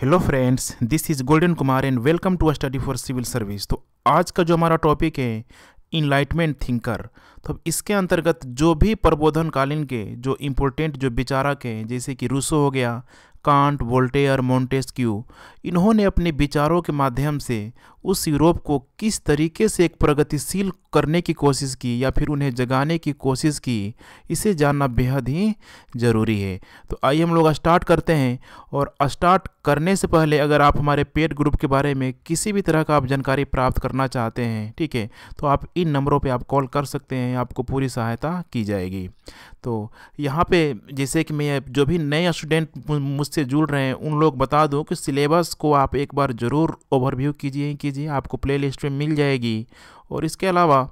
hello friends this is Golden Kumar and welcome to study for civil service तो आज का जो हमारा टॉपिक है इनलाइटमेंट थिंकर तो इसके अंतर्गत जो भी प्रबोधनकालीन के जो इम्पोर्टेंट जो विचारक हैं जैसे कि रूसो हो गया कांट वोल्टेयर मोन्टेस्क्यू इन्होंने अपने विचारों के माध्यम से उस यूरोप को किस तरीके से एक प्रगतिशील करने की कोशिश की या फिर उन्हें जगाने की कोशिश की इसे जानना बेहद ही ज़रूरी है तो आइए हम लोग स्टार्ट करते हैं और स्टार्ट करने से पहले अगर आप हमारे पेड ग्रुप के बारे में किसी भी तरह का आप जानकारी प्राप्त करना चाहते हैं ठीक है तो आप इन नंबरों पर आप कॉल कर सकते हैं हैं आपको पूरी सहायता की जाएगी तो यहाँ पे जैसे कि मैं जो भी नए स्टूडेंट मुझसे जुड़ रहे हैं उन लोग बता दूं कि सिलेबस को आप एक बार ज़रूर ओवरव्यू कीजिए कीजिए आपको लिस्ट में मिल जाएगी और इसके अलावा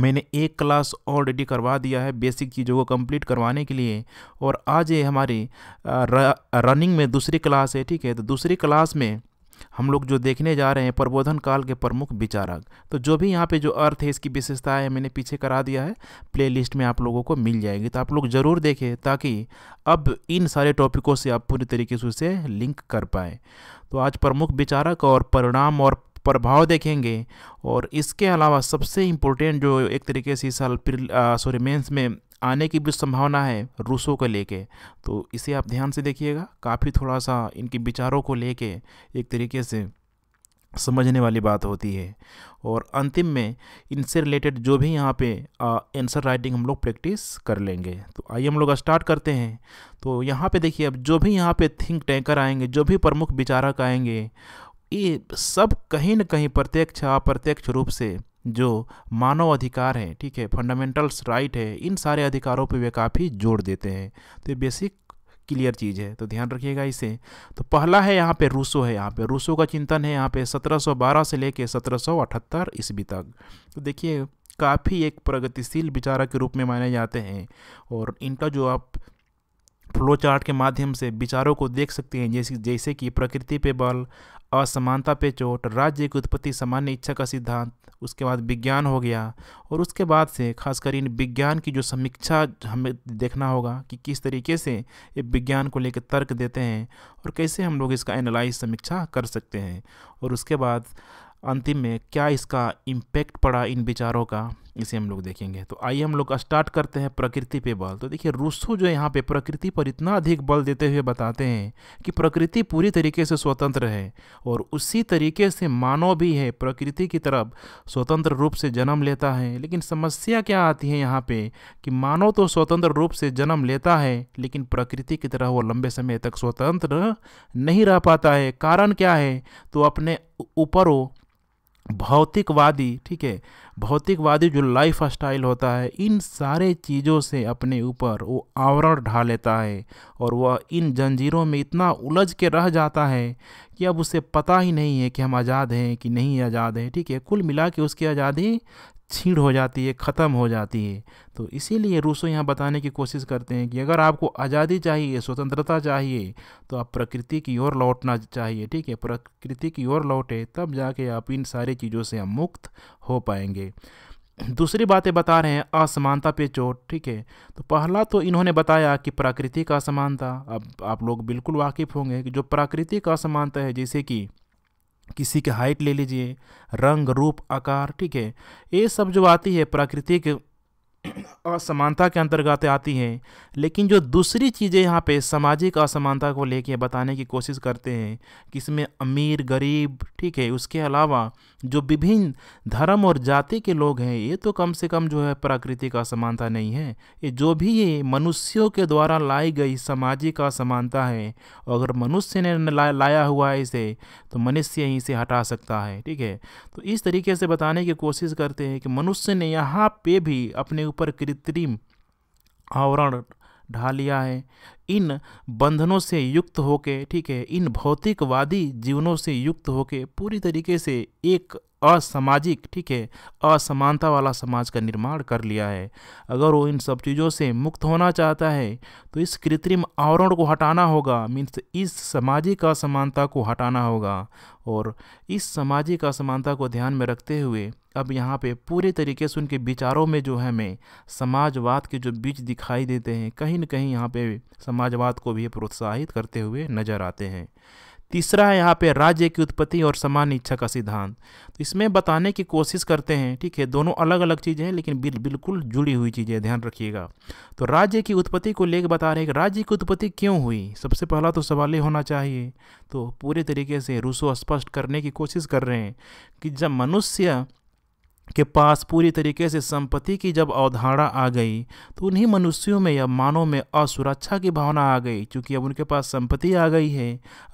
मैंने एक क्लास ऑलरेडी करवा दिया है बेसिक चीज़ों को कंप्लीट करवाने के लिए और आज ये हमारी रनिंग में दूसरी क्लास है ठीक है तो दूसरी क्लास में हम लोग जो देखने जा रहे हैं प्रबोधन काल के प्रमुख विचारक तो जो भी यहाँ पे जो अर्थ है इसकी विशेषता है मैंने पीछे करा दिया है प्लेलिस्ट में आप लोगों को मिल जाएगी तो आप लोग ज़रूर देखें ताकि अब इन सारे टॉपिकों से आप पूरी तरीके से उसे लिंक कर पाएँ तो आज प्रमुख विचारक और परिणाम और प्रभाव देखेंगे और इसके अलावा सबसे इम्पोर्टेंट जो एक तरीके से इस साल सॉरी मेंस में आने की भी संभावना है रूसों को लेके तो इसे आप ध्यान से देखिएगा काफ़ी थोड़ा सा इनके विचारों को लेके एक तरीके से समझने वाली बात होती है और अंतिम में इनसे रिलेटेड जो भी यहाँ पे आंसर राइटिंग हम लोग प्रैक्टिस कर लेंगे तो आइए हम लोग स्टार्ट करते हैं तो यहाँ पे देखिए अब जो भी यहाँ पे थिंक टैंकर आएंगे जो भी प्रमुख विचारक आएंगे ये सब कहीं ना कहीं प्रत्यक्ष अप्रत्यक्ष रूप से जो मानव अधिकार हैं ठीक है फंडामेंटल्स राइट है इन सारे अधिकारों पर वे काफ़ी जोर देते हैं तो ये बेसिक क्लियर चीज़ है तो ध्यान रखिएगा इसे तो पहला है यहाँ पे रूसो है यहाँ पे रूसो का चिंतन है यहाँ पे 1712 से लेके 1778 ईस्वी तक तो देखिए काफ़ी एक प्रगतिशील विचारक के रूप में माने जाते हैं और इनका जो आप फ्लो चार्ट के माध्यम से विचारों को देख सकते हैं जैसे जैसे कि प्रकृति पे बल असमानता पे चोट राज्य की उत्पत्ति सामान्य इच्छा का सिद्धांत उसके बाद विज्ञान हो गया और उसके बाद से खासकर इन विज्ञान की जो समीक्षा हमें देखना होगा कि किस तरीके से ये विज्ञान को लेकर तर्क देते हैं और कैसे हम लोग इसका एनालाइज समीक्षा कर सकते हैं और उसके बाद अंतिम में क्या इसका इम्पेक्ट पड़ा इन विचारों का इसे हम लोग देखेंगे तो आइए हम लोग स्टार्ट करते हैं प्रकृति पे बल तो देखिए रूसो जो यहाँ पे प्रकृति पर इतना अधिक बल देते हुए बताते हैं कि प्रकृति पूरी तरीके से स्वतंत्र है और उसी तरीके से मानव भी है प्रकृति की तरफ स्वतंत्र रूप से जन्म लेता है लेकिन समस्या क्या आती है यहाँ पे कि मानव तो स्वतंत्र रूप से जन्म लेता है लेकिन प्रकृति की तरह वो लंबे समय तक स्वतंत्र नहीं रह पाता है कारण क्या है तो अपने ऊपरों भौतिकवादी ठीक है भौतिकवादी जो लाइफ स्टाइल होता है इन सारे चीज़ों से अपने ऊपर वो आवरण ढा लेता है और वह इन जंजीरों में इतना उलझ के रह जाता है कि अब उसे पता ही नहीं है कि हम आज़ाद हैं कि नहीं आज़ाद हैं ठीक है कुल मिला के उसकी आज़ादी छीड़ हो जाती है ख़त्म हो जाती है तो इसीलिए रूसो यहाँ बताने की कोशिश करते हैं कि अगर आपको आज़ादी चाहिए स्वतंत्रता चाहिए तो आप प्रकृति की ओर लौटना चाहिए ठीक है प्रकृति की ओर लौटे तब जाके आप इन सारी चीज़ों से हम मुक्त हो पाएंगे दूसरी बातें बता रहे हैं असमानता पे चोट ठीक है तो पहला तो इन्होंने बताया कि प्राकृतिक असमानता अब आप लोग बिल्कुल वाकिफ़ होंगे कि जो प्राकृतिक असमानता है जैसे कि किसी की हाइट ले लीजिए रंग रूप आकार ठीक है ये सब जो आती है प्राकृतिक असमानता के अंतर्गत आती हैं लेकिन जो दूसरी चीज़ें यहाँ पे सामाजिक असमानता को लेके बताने की कोशिश करते हैं कि इसमें अमीर गरीब ठीक है उसके अलावा जो विभिन्न धर्म और जाति के लोग हैं ये तो कम से कम जो है प्राकृतिक असमानता नहीं है ये जो भी ये मनुष्यों के द्वारा लाई गई सामाजिक असमानता है अगर मनुष्य ने ला, लाया हुआ है इसे तो मनुष्य ही इसे हटा सकता है ठीक है तो इस तरीके से बताने की कोशिश करते हैं कि मनुष्य ने यहाँ पे भी अपने ऊपर कृत्रिम आवरण ढा लिया है इन बंधनों से युक्त होके ठीक है इन भौतिकवादी जीवनों से युक्त होके पूरी तरीके से एक असामाजिक ठीक है असमानता वाला समाज का निर्माण कर लिया है अगर वो इन सब चीज़ों से मुक्त होना चाहता है तो इस कृत्रिम आवरण को हटाना होगा मीन्स इस सामाजिक असमानता को हटाना होगा और इस सामाजिक असमानता को ध्यान में रखते हुए अब यहाँ पे पूरे तरीके से उनके विचारों में जो है मैं समाजवाद के जो बीज दिखाई देते हैं कहीं ना कहीं यहाँ पे समाजवाद को भी प्रोत्साहित करते हुए नज़र आते हैं तीसरा है यहाँ पे राज्य की उत्पत्ति और समान इच्छा का सिद्धांत तो इसमें बताने की कोशिश करते हैं ठीक है दोनों अलग अलग चीज़ें हैं लेकिन बिल बिल्कुल जुड़ी हुई चीज़ें ध्यान रखिएगा तो राज्य की उत्पत्ति को लेकर बता रहे हैं कि राज्य की उत्पत्ति क्यों हुई सबसे पहला तो सवाल ये होना चाहिए तो पूरे तरीके से रूसो स्पष्ट करने की कोशिश कर रहे हैं कि जब मनुष्य के पास पूरी तरीके से संपत्ति की जब अवधारणा आ गई तो उन्हीं मनुष्यों में या मानव में असुरक्षा की भावना आ गई क्योंकि अब उनके पास संपत्ति आ गई है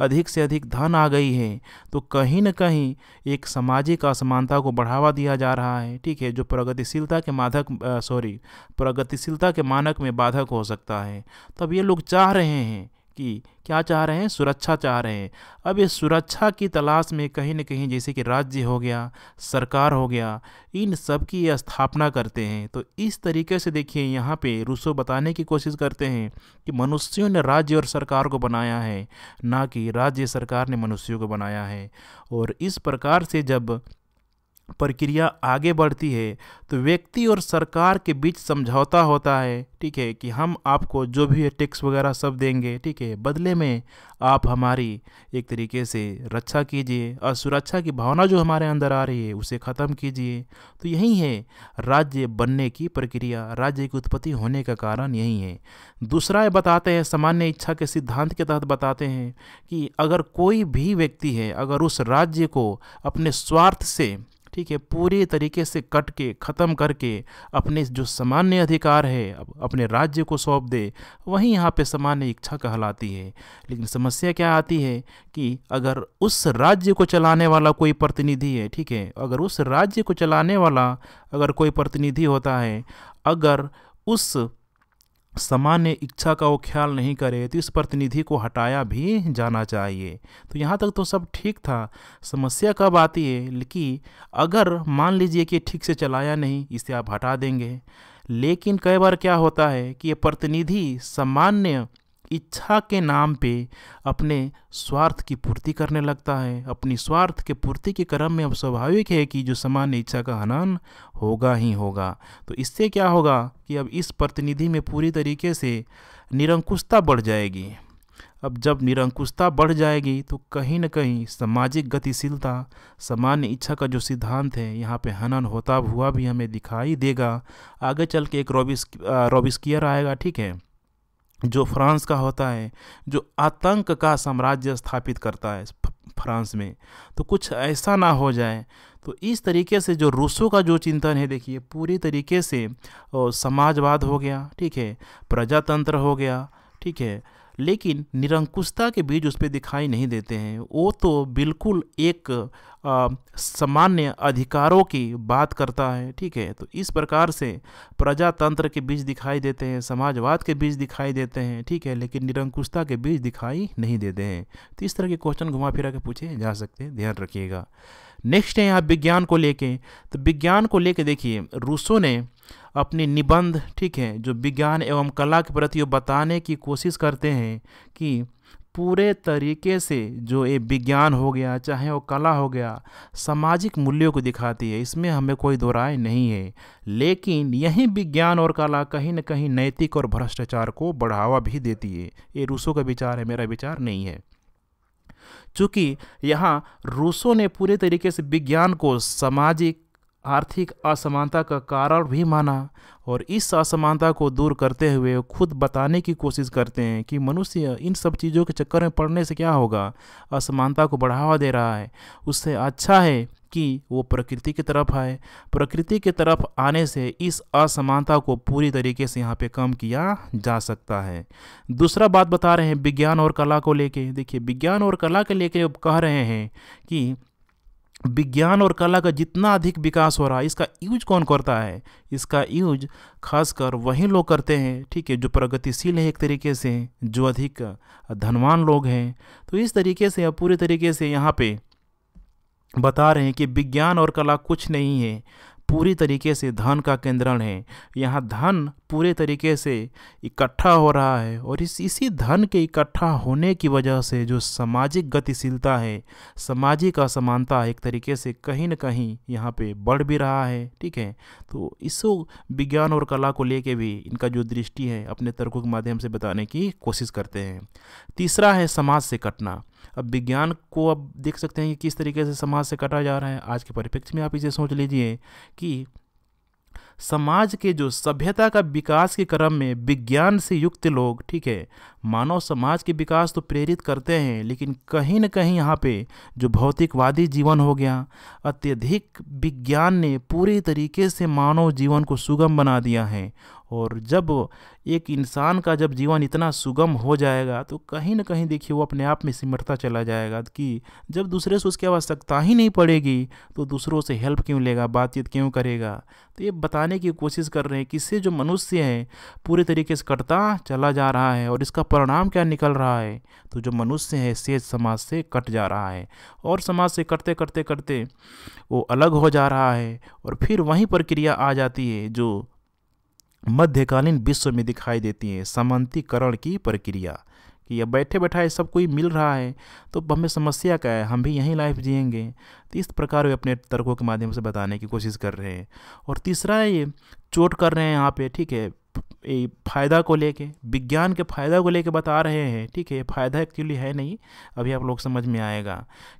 अधिक से अधिक धन आ गई है तो कहीं ना कहीं एक सामाजिक असमानता को बढ़ावा दिया जा रहा है ठीक है जो प्रगतिशीलता के माधक सॉरी प्रगतिशीलता के मानक में बाधक हो सकता है तब ये लोग चाह रहे हैं की क्या चाह रहे हैं सुरक्षा चाह रहे हैं अब ये सुरक्षा की तलाश में कहीं ना कहीं जैसे कि राज्य हो गया सरकार हो गया इन सब की स्थापना करते हैं तो इस तरीके से देखिए यहाँ पे रूसो बताने की कोशिश करते हैं कि मनुष्यों ने राज्य और सरकार को बनाया है ना कि राज्य सरकार ने मनुष्यों को बनाया है और इस प्रकार से जब प्रक्रिया आगे बढ़ती है तो व्यक्ति और सरकार के बीच समझौता होता है ठीक है कि हम आपको जो भी है टैक्स वगैरह सब देंगे ठीक है बदले में आप हमारी एक तरीके से रक्षा कीजिए और सुरक्षा की भावना जो हमारे अंदर आ रही है उसे ख़त्म कीजिए तो यही है राज्य बनने की प्रक्रिया राज्य की उत्पत्ति होने का कारण यही है दूसरा है बताते हैं सामान्य इच्छा के सिद्धांत के तहत बताते हैं कि अगर कोई भी व्यक्ति है अगर उस राज्य को अपने स्वार्थ से ठीक है पूरे तरीके से कट के ख़त्म करके अपने जो सामान्य अधिकार है अपने राज्य को सौंप दे वहीं यहाँ पे सामान्य इच्छा कहलाती है लेकिन समस्या क्या आती है कि अगर उस राज्य को चलाने वाला कोई प्रतिनिधि है ठीक है अगर उस राज्य को चलाने वाला अगर कोई प्रतिनिधि होता है अगर उस सामान्य इच्छा का वो ख्याल नहीं करे तो इस प्रतिनिधि को हटाया भी जाना चाहिए तो यहाँ तक तो सब ठीक था समस्या कब आती है कि अगर मान लीजिए कि ठीक से चलाया नहीं इसे आप हटा देंगे लेकिन कई बार क्या होता है कि ये प्रतिनिधि सामान्य इच्छा के नाम पे अपने स्वार्थ की पूर्ति करने लगता है अपनी स्वार्थ के पूर्ति के क्रम में अब स्वाभाविक है कि जो सामान्य इच्छा का हनन होगा ही होगा तो इससे क्या होगा कि अब इस प्रतिनिधि में पूरी तरीके से निरंकुशता बढ़ जाएगी अब जब निरंकुशता बढ़ जाएगी तो कहीं ना कहीं सामाजिक गतिशीलता सामान्य इच्छा का जो सिद्धांत है यहाँ पे हनन होता हुआ भी हमें दिखाई देगा आगे चल के एक रोबिस रोबिस्कियर आएगा ठीक है जो फ्रांस का होता है जो आतंक का साम्राज्य स्थापित करता है फ्रांस में तो कुछ ऐसा ना हो जाए तो इस तरीके से जो रूसों का जो चिंतन है देखिए पूरी तरीके से समाजवाद हो गया ठीक है प्रजातंत्र हो गया ठीक है लेकिन निरंकुशता के बीज उस पर दिखाई नहीं देते हैं वो तो बिल्कुल एक सामान्य अधिकारों की बात करता है ठीक है तो इस प्रकार से प्रजातंत्र के बीज दिखाई देते हैं समाजवाद के बीज दिखाई देते हैं ठीक है लेकिन निरंकुशता के बीज दिखाई नहीं देते हैं तो इस तरह के क्वेश्चन घुमा फिरा के पूछे जा सकते हैं ध्यान रखिएगा नेक्स्ट है यहाँ विज्ञान को लेके तो विज्ञान को लेके देखिए रूसो ने अपने निबंध ठीक है जो विज्ञान एवं कला के प्रति वो बताने की कोशिश करते हैं कि पूरे तरीके से जो ये विज्ञान हो गया चाहे वो कला हो गया सामाजिक मूल्यों को दिखाती है इसमें हमें कोई दो राय नहीं है लेकिन यही विज्ञान और कला कहीं ना कहीं नैतिक और भ्रष्टाचार को बढ़ावा भी देती है ये रूसों का विचार है मेरा विचार नहीं है चूँकि यहाँ रूसों ने पूरे तरीके से विज्ञान को सामाजिक आर्थिक असमानता का कारण भी माना और इस असमानता को दूर करते हुए खुद बताने की कोशिश करते हैं कि मनुष्य इन सब चीज़ों के चक्कर में पड़ने से क्या होगा असमानता को बढ़ावा दे रहा है उससे अच्छा है कि वो प्रकृति की तरफ आए प्रकृति की तरफ आने से इस असमानता को पूरी तरीके से यहाँ पे कम किया जा सकता है दूसरा बात बता रहे हैं विज्ञान और कला को लेके देखिए विज्ञान और कला के लेके अब कह रहे हैं कि विज्ञान और कला का जितना अधिक विकास हो रहा है इसका यूज कौन करता है इसका यूज खासकर वही लोग करते हैं ठीक है जो प्रगतिशील है एक तरीके से जो अधिक धनवान लोग हैं तो इस तरीके से अब पूरे तरीके से यहाँ पे बता रहे हैं कि विज्ञान और कला कुछ नहीं है पूरी तरीके से धन का केंद्रण है यहाँ धन पूरे तरीके से इकट्ठा हो रहा है और इस इसी धन के इकट्ठा होने की वजह से जो सामाजिक गतिशीलता है सामाजिक असमानता एक तरीके से कहीं ना कहीं यहाँ पे बढ़ भी रहा है ठीक है तो इसको विज्ञान और कला को लेके भी इनका जो दृष्टि है अपने तर्कों के माध्यम से बताने की कोशिश करते हैं तीसरा है समाज से कटना अब विज्ञान को अब देख सकते हैं कि किस तरीके से समाज से कटा जा रहा है आज के परिप्रेक्ष्य में आप इसे सोच लीजिए कि समाज के जो सभ्यता का विकास के क्रम में विज्ञान से युक्त लोग ठीक है मानव समाज के विकास तो प्रेरित करते हैं लेकिन कहीं न कहीं यहाँ पे जो भौतिकवादी जीवन हो गया अत्यधिक विज्ञान ने पूरी तरीके से मानव जीवन को सुगम बना दिया है और जब एक इंसान का जब जीवन इतना सुगम हो जाएगा तो कहीं ना कहीं देखिए वो अपने आप में सिमटता चला जाएगा कि जब दूसरे से उसकी आवश्यकता ही नहीं पड़ेगी तो दूसरों से हेल्प क्यों लेगा बातचीत क्यों करेगा तो ये बताने की कोशिश कर रहे हैं कि इससे जो मनुष्य है पूरे तरीके से कटता चला जा रहा है और इसका परिणाम क्या निकल रहा है तो जो मनुष्य है से समाज से कट जा रहा है और समाज से कटते करते करते वो अलग हो जा रहा है और फिर वहीं प्रक्रिया आ जाती है जो मध्यकालीन विश्व में दिखाई देती है समंतीकरण की प्रक्रिया कि यह बैठे बैठाए सब कोई मिल रहा है तो हमें समस्या क्या है हम भी यहीं लाइफ जिएंगे तो इस प्रकार वे अपने तर्कों के माध्यम से बताने की कोशिश कर रहे हैं और तीसरा है ये चोट कर रहे हैं यहाँ पे ठीक है फ़ायदा को लेके विज्ञान के फ़ायदा को लेके बता रहे हैं ठीक है फ़ायदा एक्चुअली है नहीं अभी आप लोग समझ में आएगा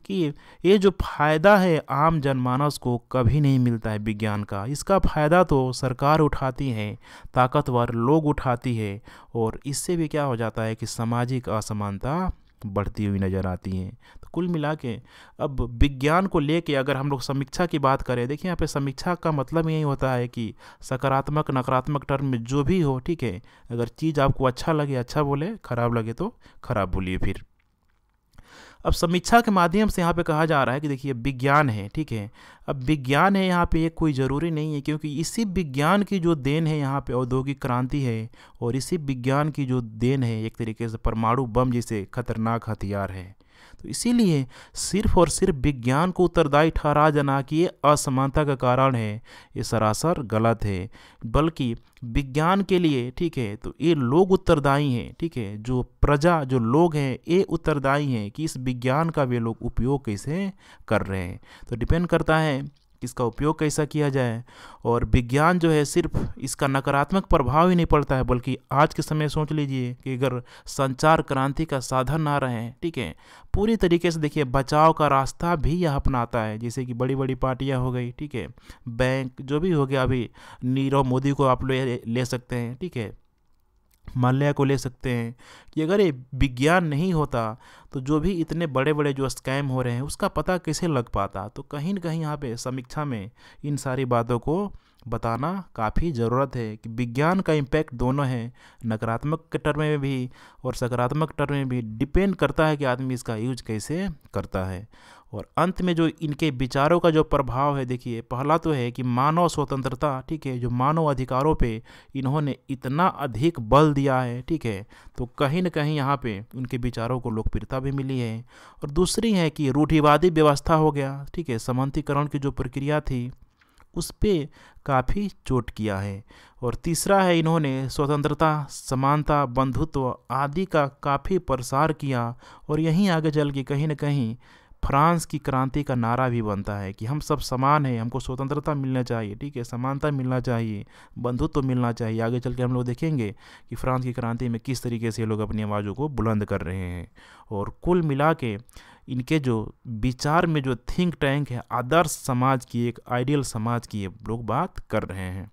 कि ये जो फ़ायदा है आम जनमानस को कभी नहीं मिलता है विज्ञान का इसका फ़ायदा तो सरकार उठाती है ताकतवर लोग उठाती है और इससे भी क्या हो जाता है कि सामाजिक असमानता बढ़ती हुई नज़र आती है कुल मिला के अब विज्ञान को लेके अगर हम लोग समीक्षा की बात करें देखिए यहाँ पे समीक्षा का मतलब यही होता है कि सकारात्मक नकारात्मक टर्म में जो भी हो ठीक है अगर चीज़ आपको अच्छा लगे अच्छा बोले खराब लगे तो खराब बोलिए फिर अब समीक्षा के माध्यम से यहाँ पे कहा जा रहा है कि देखिए विज्ञान है ठीक है अब विज्ञान है यहाँ पे ये कोई ज़रूरी नहीं है क्योंकि इसी विज्ञान की जो देन है यहाँ पे औद्योगिक क्रांति है और इसी विज्ञान की जो देन है एक तरीके से परमाणु बम जैसे खतरनाक हथियार है तो इसीलिए सिर्फ और सिर्फ विज्ञान को उत्तरदायी ठहरा जाना कि ये असमानता का कारण है ये सरासर गलत है बल्कि विज्ञान के लिए ठीक है तो ये लोग उत्तरदायी हैं ठीक है जो प्रजा जो लोग हैं ये उत्तरदायी हैं कि इस विज्ञान का वे लोग उपयोग कैसे कर रहे हैं तो डिपेंड करता है इसका उपयोग कैसा किया जाए और विज्ञान जो है सिर्फ इसका नकारात्मक प्रभाव ही नहीं पड़ता है बल्कि आज के समय सोच लीजिए कि अगर संचार क्रांति का साधन ना रहे ठीक है पूरी तरीके से देखिए बचाव का रास्ता भी यह अपनाता है जैसे कि बड़ी बड़ी पार्टियाँ हो गई ठीक है बैंक जो भी हो गया अभी नीरव मोदी को आप ले, ले सकते हैं ठीक है माल्या को ले सकते हैं कि अगर ये विज्ञान नहीं होता तो जो भी इतने बड़े बड़े जो स्कैम हो रहे हैं उसका पता कैसे लग पाता तो कहीं ना कहीं यहाँ पे समीक्षा में इन सारी बातों को बताना काफ़ी ज़रूरत है कि विज्ञान का इम्पैक्ट दोनों है नकारात्मक के टर्म में भी और सकारात्मक टर्म में भी डिपेंड करता है कि आदमी इसका यूज कैसे करता है और अंत में जो इनके विचारों का जो प्रभाव है देखिए पहला तो है कि मानव स्वतंत्रता ठीक है जो मानव अधिकारों पे इन्होंने इतना अधिक बल दिया है ठीक है तो कहीं ना कहीं यहाँ पे उनके विचारों को लोकप्रियता भी मिली है और दूसरी है कि रूढ़िवादी व्यवस्था हो गया ठीक है समंतीकरण की जो प्रक्रिया थी उस पर काफ़ी चोट किया है और तीसरा है इन्होंने स्वतंत्रता समानता बंधुत्व आदि का काफ़ी प्रसार किया और यहीं आगे चल के कहीं ना कहीं फ्रांस की क्रांति का नारा भी बनता है कि हम सब समान हैं हमको स्वतंत्रता मिलना चाहिए ठीक है समानता मिलना चाहिए बंधुत्व तो मिलना चाहिए आगे चल के हम लोग देखेंगे कि फ्रांस की क्रांति में किस तरीके से लोग अपनी आवाज़ों को बुलंद कर रहे हैं और कुल मिला के इनके जो विचार में जो थिंक टैंक है आदर्श समाज की एक आइडियल समाज की लोग बात कर रहे हैं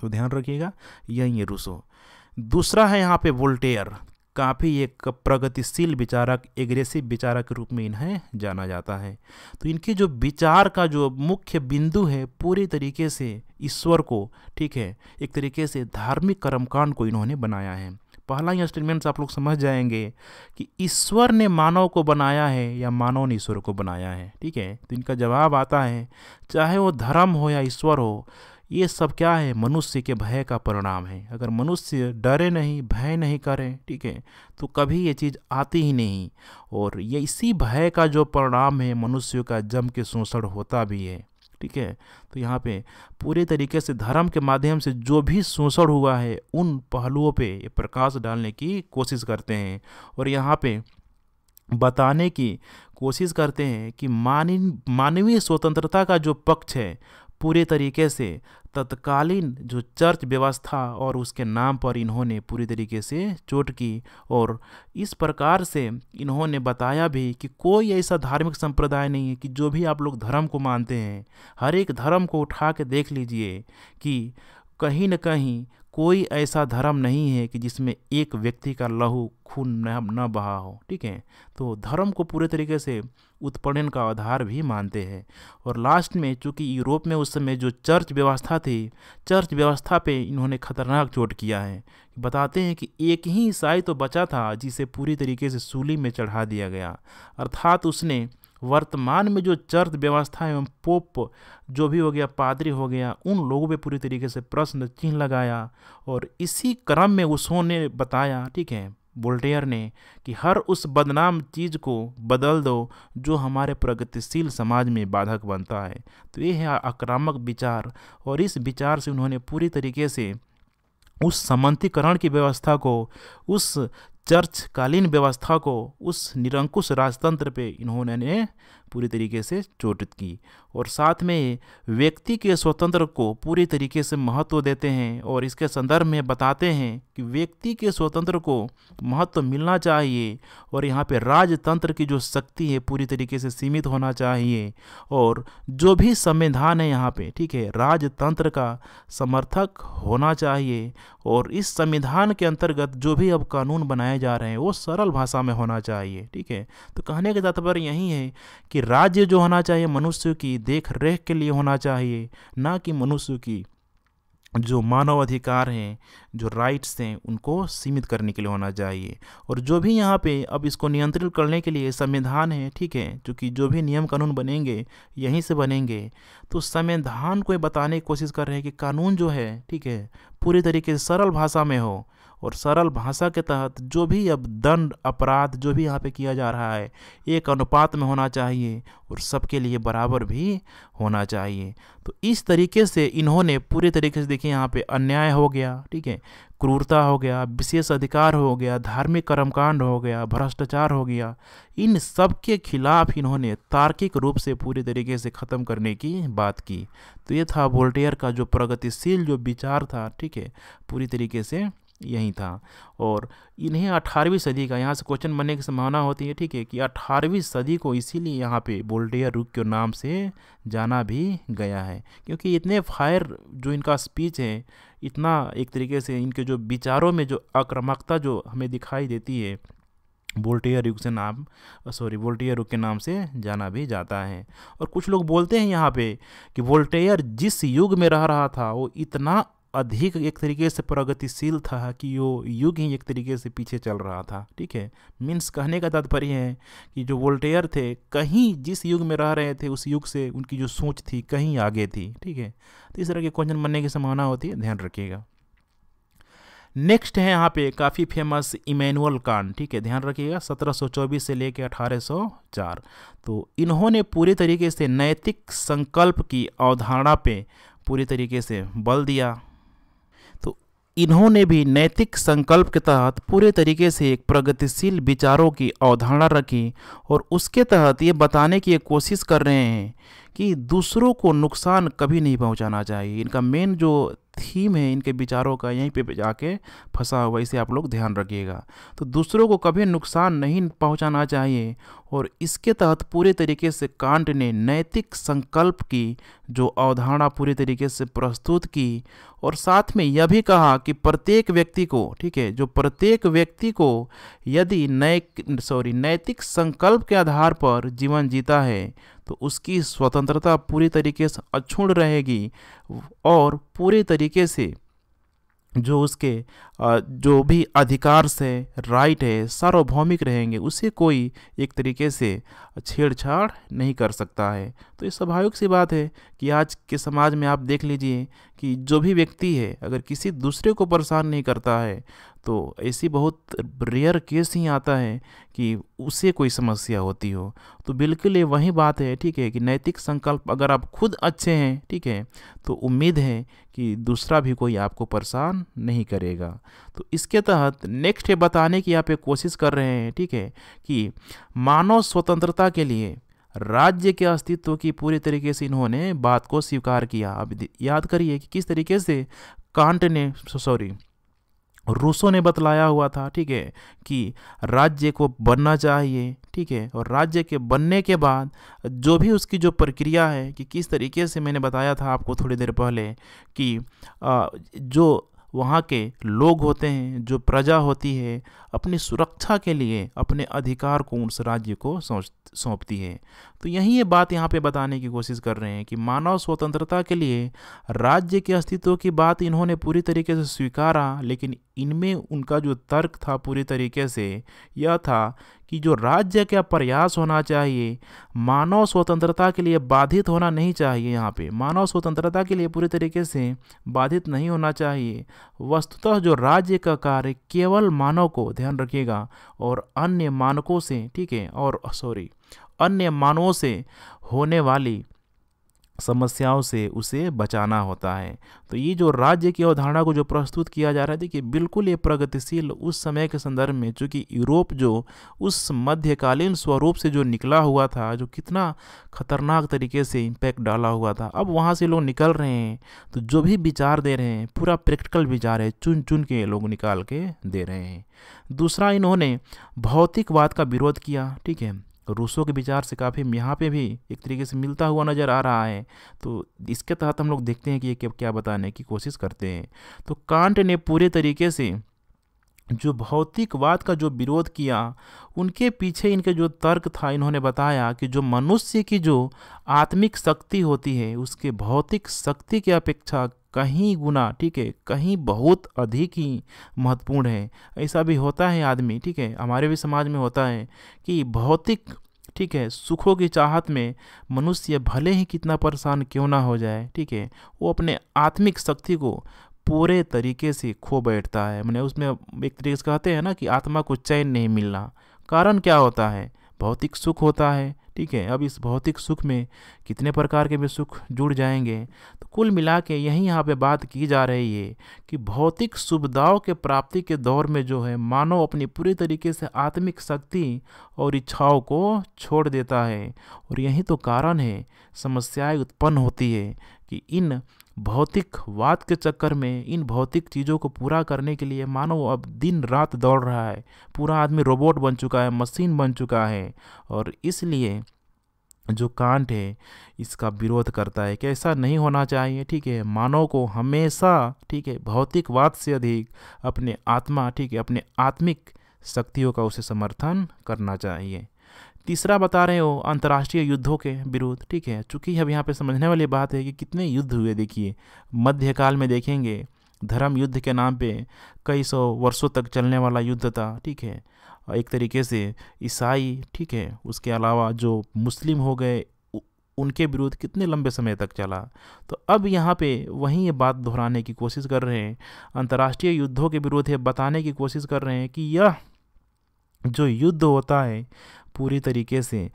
तो ध्यान रखिएगा यही है रूसो दूसरा है यहाँ पे वोल्टेयर काफ़ी एक प्रगतिशील विचारक एग्रेसिव विचारक के रूप में इन्हें जाना जाता है तो इनके जो विचार का जो मुख्य बिंदु है पूरी तरीके से ईश्वर को ठीक है एक तरीके से धार्मिक कर्मकांड को इन्होंने बनाया है पहला ही स्टेटमेंट्स आप लोग समझ जाएंगे कि ईश्वर ने मानव को बनाया है या मानव ने ईश्वर को बनाया है ठीक है तो इनका जवाब आता है चाहे वो धर्म हो या ईश्वर हो ये सब क्या है मनुष्य के भय का परिणाम है अगर मनुष्य डरे नहीं भय नहीं करें ठीक है तो कभी ये चीज़ आती ही नहीं और ये इसी भय का जो परिणाम है मनुष्य का जम के शोषण होता भी है ठीक है तो यहाँ पे पूरे तरीके से धर्म के माध्यम से जो भी शोषण हुआ है उन पहलुओं पे ये प्रकाश डालने की कोशिश करते हैं और यहाँ पे बताने की कोशिश करते हैं कि मानवीय स्वतंत्रता का जो पक्ष है पूरे तरीके से तत्कालीन जो चर्च व्यवस्था और उसके नाम पर इन्होंने पूरी तरीके से चोट की और इस प्रकार से इन्होंने बताया भी कि कोई ऐसा धार्मिक संप्रदाय नहीं है कि जो भी आप लोग धर्म को मानते हैं हर एक धर्म को उठा के देख लीजिए कि कहीं न कहीं कोई ऐसा धर्म नहीं है कि जिसमें एक व्यक्ति का लहू खून न बहा हो ठीक है तो धर्म को पूरे तरीके से उत्पन्न का आधार भी मानते हैं और लास्ट में चूंकि यूरोप में उस समय जो चर्च व्यवस्था थी चर्च व्यवस्था पे इन्होंने खतरनाक चोट किया है बताते हैं कि एक ही ईसाई तो बचा था जिसे पूरी तरीके से सूली में चढ़ा दिया गया अर्थात उसने वर्तमान में जो चर्च व्यवस्था एवं पोप जो भी हो गया पादरी हो गया उन लोगों पे पूरी तरीके से प्रश्न चिन्ह लगाया और इसी क्रम में उसने बताया ठीक है बोल्टेयर ने कि हर उस बदनाम चीज़ को बदल दो जो हमारे प्रगतिशील समाज में बाधक बनता है तो ये है आक्रामक विचार और इस विचार से उन्होंने पूरी तरीके से उस समंतीकरण की व्यवस्था को उस चर्चकालीन व्यवस्था को उस निरंकुश राजतंत्र पे इन्होंने पूरी तरीके से चोटित की और साथ में व्यक्ति के स्वतंत्र को पूरी तरीके से महत्व देते हैं और इसके संदर्भ में बताते हैं कि व्यक्ति के स्वतंत्र को महत्व मिलना चाहिए और यहाँ पे राजतंत्र की जो शक्ति है पूरी तरीके से सीमित होना चाहिए और जो भी संविधान है यहाँ पे ठीक है राजतंत्र का समर्थक होना चाहिए और इस संविधान के अंतर्गत जो भी अब कानून बनाए जा रहे हैं वो सरल भाषा में होना चाहिए ठीक है तो कहने का तत्पर यही है कि राज्य जो होना चाहिए मनुष्य की देख रेख के लिए होना चाहिए ना कि मनुष्य की जो मानव अधिकार हैं जो राइट्स हैं उनको सीमित करने के लिए होना चाहिए और जो भी यहाँ पे अब इसको नियंत्रित करने के लिए संविधान है ठीक है क्योंकि जो भी नियम कानून बनेंगे यहीं से बनेंगे तो संविधान को बताने की कोशिश कर रहे हैं कि कानून जो है ठीक है पूरी तरीके से सरल भाषा में हो और सरल भाषा के तहत जो भी अब दंड अपराध जो भी यहाँ पे किया जा रहा है एक अनुपात में होना चाहिए और सबके लिए बराबर भी होना चाहिए तो इस तरीके से इन्होंने पूरे तरीके से देखिए यहाँ पे अन्याय हो गया ठीक है क्रूरता हो गया विशेष अधिकार हो गया धार्मिक कर्मकांड हो गया भ्रष्टाचार हो गया इन सब के खिलाफ इन्होंने तार्किक रूप से पूरे तरीके से ख़त्म करने की बात की तो ये था वोल्टेयर का जो प्रगतिशील जो विचार था ठीक है पूरी तरीके से यहीं था और इन्हें अठारहवीं सदी का यहाँ से क्वेश्चन बनने की संभावना होती है ठीक है कि अठारहवीं सदी को इसीलिए यहाँ पे बोल्डेयर रुक के नाम से जाना भी गया है क्योंकि इतने फायर जो इनका स्पीच है इतना एक तरीके से इनके जो विचारों में जो आक्रामकता जो हमें दिखाई देती है वोल्टेयर युग से नाम सॉरी वोल्टेयर युग के नाम से जाना भी जाता है और कुछ लोग बोलते हैं यहाँ पे कि वोल्टेयर जिस युग में रह रहा था वो इतना अधिक एक तरीके से प्रगतिशील था कि वो युग ही एक तरीके से पीछे चल रहा था ठीक है मीन्स कहने का तात्पर्य है कि जो वोल्टेयर थे कहीं जिस युग में रह रहे थे उस युग से उनकी जो सोच थी कहीं आगे थी ठीक है तो इस तरह के क्वेश्चन बनने की संभावना होती है ध्यान रखिएगा नेक्स्ट है यहाँ पे काफ़ी फेमस इमैनुअल कान ठीक है ध्यान रखिएगा 1724 से लेकर 1804 तो इन्होंने पूरे तरीके से नैतिक संकल्प की अवधारणा पे पूरे तरीके से बल दिया इन्होंने भी नैतिक संकल्प के तहत पूरे तरीके से एक प्रगतिशील विचारों की अवधारणा रखी और उसके तहत ये बताने की कोशिश कर रहे हैं कि दूसरों को नुकसान कभी नहीं पहुंचाना चाहिए इनका मेन जो थीम है इनके विचारों का यहीं पे जाके फंसा हुआ इसे आप लोग ध्यान रखिएगा तो दूसरों को कभी नुकसान नहीं पहुंचाना चाहिए और इसके तहत पूरे तरीके से कांट ने नैतिक संकल्प की जो अवधारणा पूरे तरीके से प्रस्तुत की और साथ में यह भी कहा कि प्रत्येक व्यक्ति को ठीक है जो प्रत्येक व्यक्ति को यदि नै सॉरी नैतिक संकल्प के आधार पर जीवन जीता है तो उसकी स्वतंत्रता पूरी तरीके से अक्षुण रहेगी और पूरी तरीके से जो उसके जो भी अधिकार से राइट है सार्वभौमिक रहेंगे उसे कोई एक तरीके से छेड़छाड़ नहीं कर सकता है तो ये स्वाभाविक सी बात है कि आज के समाज में आप देख लीजिए कि जो भी व्यक्ति है अगर किसी दूसरे को परेशान नहीं करता है तो ऐसी बहुत रेयर केस ही आता है कि उसे कोई समस्या होती हो तो बिल्कुल ये वही बात है ठीक है कि नैतिक संकल्प अगर आप खुद अच्छे हैं ठीक है तो उम्मीद है कि दूसरा भी कोई आपको परेशान नहीं करेगा तो इसके तहत नेक्स्ट ये बताने की आप एक कोशिश कर रहे हैं ठीक है कि मानव स्वतंत्रता के लिए राज्य के अस्तित्व की पूरी तरीके से इन्होंने बात को स्वीकार किया अब याद करिए कि किस तरीके से कांट ने सॉरी रूसों ने बतलाया हुआ था ठीक है कि राज्य को बनना चाहिए ठीक है और राज्य के बनने के बाद जो भी उसकी जो प्रक्रिया है कि किस तरीके से मैंने बताया था आपको थोड़ी देर पहले कि जो वहाँ के लोग होते हैं जो प्रजा होती है अपनी सुरक्षा के लिए अपने अधिकार को उस राज्य को सौंपती है तो यही ये बात यहाँ पे बताने की कोशिश कर रहे हैं कि मानव स्वतंत्रता के लिए राज्य के अस्तित्व की बात इन्होंने पूरी तरीके से स्वीकारा लेकिन इनमें उनका जो तर्क था पूरी तरीके से यह था कि जो राज्य का प्रयास होना चाहिए मानव स्वतंत्रता के लिए बाधित होना नहीं चाहिए यहाँ पे मानव स्वतंत्रता के लिए पूरे तरीके से बाधित नहीं होना चाहिए वस्तुतः जो राज्य का कार्य केवल मानव को ध्यान रखिएगा और अन्य मानकों से ठीक है और सॉरी अन्य मानवों से होने वाली समस्याओं से उसे बचाना होता है तो ये जो राज्य की अवधारणा को जो प्रस्तुत किया जा रहा है देखिए बिल्कुल ये प्रगतिशील उस समय के संदर्भ में चूँकि यूरोप जो उस मध्यकालीन स्वरूप से जो निकला हुआ था जो कितना खतरनाक तरीके से इम्पैक्ट डाला हुआ था अब वहाँ से लोग निकल रहे हैं तो जो भी विचार दे रहे हैं पूरा प्रैक्टिकल विचार है चुन चुन के लोग निकाल के दे रहे हैं दूसरा इन्होंने भौतिकवाद का विरोध किया ठीक है रूसों के विचार से काफ़ी यहाँ पे भी एक तरीके से मिलता हुआ नज़र आ रहा है तो इसके तहत हम लोग देखते हैं कि ये क्या बताने की कोशिश करते हैं तो कांट ने पूरे तरीके से जो भौतिकवाद का जो विरोध किया उनके पीछे इनके जो तर्क था इन्होंने बताया कि जो मनुष्य की जो आत्मिक शक्ति होती है उसके भौतिक शक्ति की अपेक्षा कहीं गुना ठीक है कहीं बहुत अधिक ही महत्वपूर्ण है ऐसा भी होता है आदमी ठीक है हमारे भी समाज में होता है कि भौतिक ठीक है सुखों की चाहत में मनुष्य भले ही कितना परेशान क्यों ना हो जाए ठीक है वो अपने आत्मिक शक्ति को पूरे तरीके से खो बैठता है मैंने उसमें एक तरीके से कहते हैं ना कि आत्मा को चैन नहीं मिलना कारण क्या होता है भौतिक सुख होता है ठीक है अब इस भौतिक सुख में कितने प्रकार के भी सुख जुड़ जाएंगे तो कुल मिला के यहीं यहाँ पे बात की जा रही है कि भौतिक सुविधाओं के प्राप्ति के दौर में जो है मानव अपनी पूरी तरीके से आत्मिक शक्ति और इच्छाओं को छोड़ देता है और यही तो कारण है समस्याएं उत्पन्न होती है कि इन भौतिकवाद के चक्कर में इन भौतिक चीज़ों को पूरा करने के लिए मानो अब दिन रात दौड़ रहा है पूरा आदमी रोबोट बन चुका है मशीन बन चुका है और इसलिए जो कांट है इसका विरोध करता है कि ऐसा नहीं होना चाहिए ठीक है मानव को हमेशा ठीक है भौतिकवाद से अधिक अपने आत्मा ठीक है अपने आत्मिक शक्तियों का उसे समर्थन करना चाहिए तीसरा बता रहे हो अंतर्राष्ट्रीय युद्धों के विरोध ठीक है चूंकि अब यहाँ पे समझने वाली बात है कि कितने युद्ध हुए देखिए मध्यकाल में देखेंगे धर्म युद्ध के नाम पे कई सौ वर्षों तक चलने वाला युद्ध था ठीक है एक तरीके से ईसाई ठीक है उसके अलावा जो मुस्लिम हो गए उनके विरोध कितने लंबे समय तक चला तो अब यहाँ पे वहीं ये बात दोहराने की कोशिश कर रहे हैं अंतर्राष्ट्रीय युद्धों के विरोध ये बताने की कोशिश कर रहे हैं कि यह जो युद्ध होता है पूरी तरीके से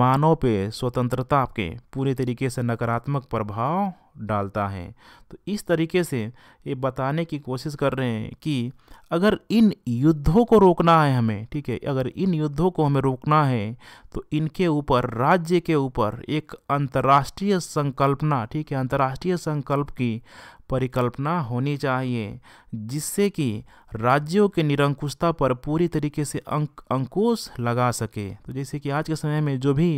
मानव पे स्वतंत्रता के पूरे तरीके से नकारात्मक प्रभाव डालता है तो इस तरीके से ये बताने की कोशिश कर रहे हैं कि अगर इन युद्धों को रोकना है हमें ठीक है अगर इन युद्धों को हमें रोकना है तो इनके ऊपर राज्य के ऊपर एक अंतर्राष्ट्रीय संकल्पना ठीक है अंतर्राष्ट्रीय संकल्प की परिकल्पना होनी चाहिए जिससे कि राज्यों के निरंकुशता पर पूरी तरीके से अंक अंकुश लगा सके तो जैसे कि आज के समय में जो भी